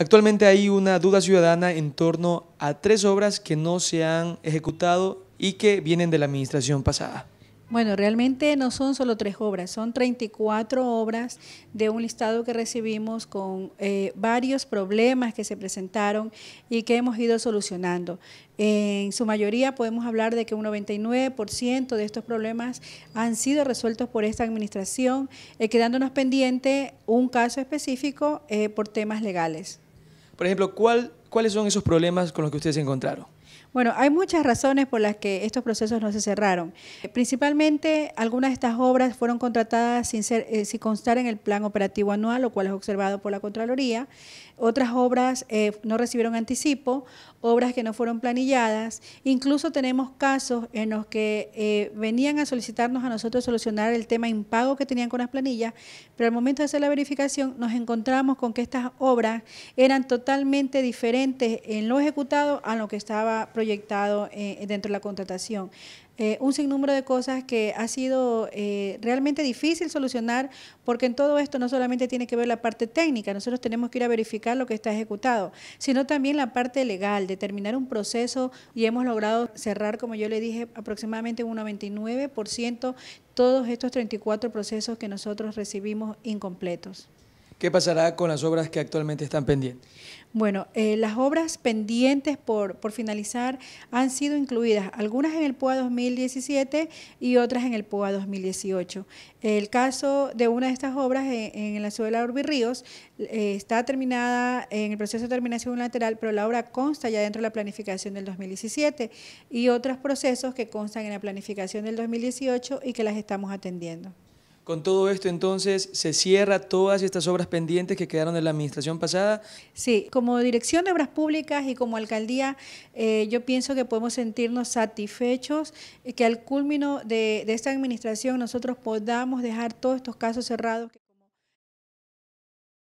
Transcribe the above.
Actualmente hay una duda ciudadana en torno a tres obras que no se han ejecutado y que vienen de la administración pasada. Bueno, realmente no son solo tres obras, son 34 obras de un listado que recibimos con eh, varios problemas que se presentaron y que hemos ido solucionando. En su mayoría podemos hablar de que un 99% de estos problemas han sido resueltos por esta administración, eh, quedándonos pendiente un caso específico eh, por temas legales. Por ejemplo, ¿cuál, ¿cuáles son esos problemas con los que ustedes se encontraron? Bueno, hay muchas razones por las que estos procesos no se cerraron. Principalmente, algunas de estas obras fueron contratadas sin, ser, eh, constar en el plan operativo anual, lo cual es observado por la Contraloría. Otras obras eh, no recibieron anticipo, obras que no fueron planilladas. Incluso tenemos casos en los que eh, venían a solicitarnos a nosotros solucionar el tema impago que tenían con las planillas, pero al momento de hacer la verificación nos encontramos con que estas obras eran totalmente diferentes en lo ejecutado a lo que estaba proyectado eh, dentro de la contratación. Eh, un sinnúmero de cosas que ha sido eh, realmente difícil solucionar, porque en todo esto no solamente tiene que ver la parte técnica, nosotros tenemos que ir a verificar lo que está ejecutado, sino también la parte legal, determinar un proceso y hemos logrado cerrar, como yo le dije, aproximadamente un 99% todos estos 34 procesos que nosotros recibimos incompletos. ¿Qué pasará con las obras que actualmente están pendientes? Bueno, eh, las obras pendientes por, finalizar han sido incluidas, algunas en el POA 2017 y otras en el POA 2018. El caso de una de estas obras en, la ciudad de la Urbi Ríos eh, está terminada en el proceso de terminación unilateral, pero la obra consta ya dentro de la planificación del 2017 y otros procesos que constan en la planificación del 2018 y que las estamos atendiendo. Con todo esto, entonces, ¿se cierra todas estas obras pendientes que quedaron de la administración pasada? Sí, como Dirección de Obras Públicas y como alcaldía, eh, yo pienso que podemos sentirnos satisfechos eh, que al culmino de, de esta administración nosotros podamos dejar todos estos casos cerrados.